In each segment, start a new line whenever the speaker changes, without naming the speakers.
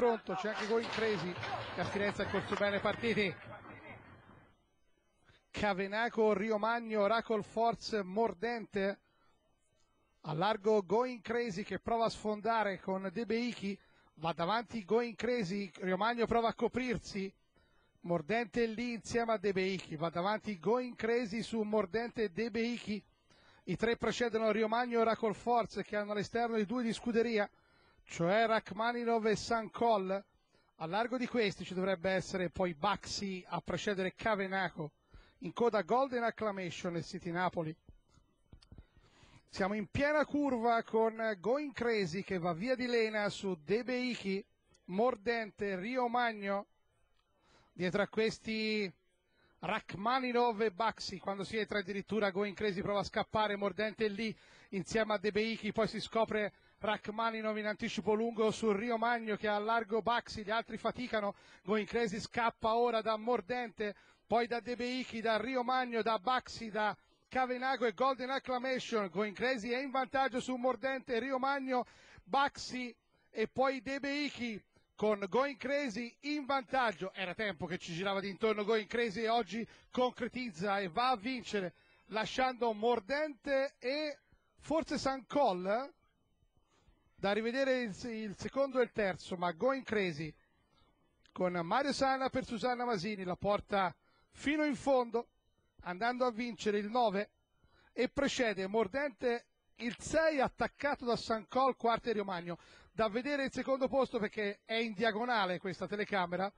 pronto, c'è anche Gointresi che a Firenze ha corso bene partiti. Cavenaco, Riomagno, Racol Force mordente. A largo Crazy che prova a sfondare con De Beichi, va davanti Going Gointresi, Riomagno prova a coprirsi. Mordente lì insieme a De Beichi, va davanti Going Crazy su Mordente De Beichi. I tre precedono Riomagno e Racol Force che hanno all'esterno i due di scuderia cioè Rachmaninov e Sankol. A largo di questi ci dovrebbe essere poi Baxi a precedere Cavenaco. In coda Golden Acclamation e City Napoli. Siamo in piena curva con Going Crazy che va via di Lena su Debeichi, Mordente, Rio Magno. Dietro a questi Rachmaninov e Baxi, quando si entra addirittura Going Crazy prova a scappare, Mordente è lì insieme a Debeichi, poi si scopre Rachmaninov in anticipo lungo su Rio Magno che ha a largo Baxi, gli altri faticano, Going Crazy scappa ora da Mordente, poi da Debeichi, da Rio Magno, da Baxi, da Cavenago e Golden Acclamation, Going Crazy è in vantaggio su Mordente, Rio Magno, Baxi e poi Debeichi con Going Crazy in vantaggio, era tempo che ci girava d'intorno Crazy e oggi concretizza e va a vincere lasciando Mordente e forse San Col eh? da rivedere il, il secondo e il terzo, ma Going Crazy con Mario Sana per Susanna Masini la porta fino in fondo, andando a vincere il 9 e precede mordente il 6 attaccato da San Col, quarto e Rio Da vedere il secondo posto perché è in diagonale questa telecamera.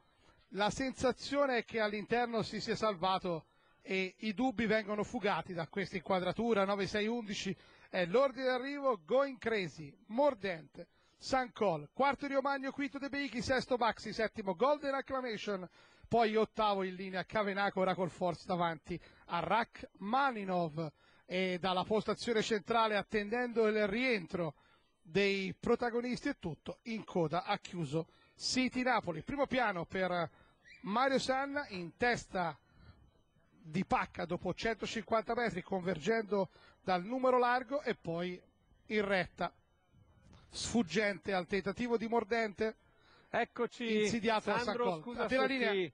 La sensazione è che all'interno si sia salvato e i dubbi vengono fugati da questa inquadratura 9-6-11 è l'ordine d'arrivo Going Crazy, Mordente, San Col, quarto di Romagno, quinto De Beichi, sesto Baxi, settimo Golden Acclamation, poi ottavo in linea Cavenaco, Racol Force davanti a Rak Maninov e dalla postazione centrale attendendo il rientro dei protagonisti e tutto in coda ha chiuso City Napoli. Primo piano per Mario Sanna in testa di pacca dopo 150 metri convergendo dal numero largo e poi in retta sfuggente al tentativo di Mordente Eccoci, insidiato Sandro, scusa la linea.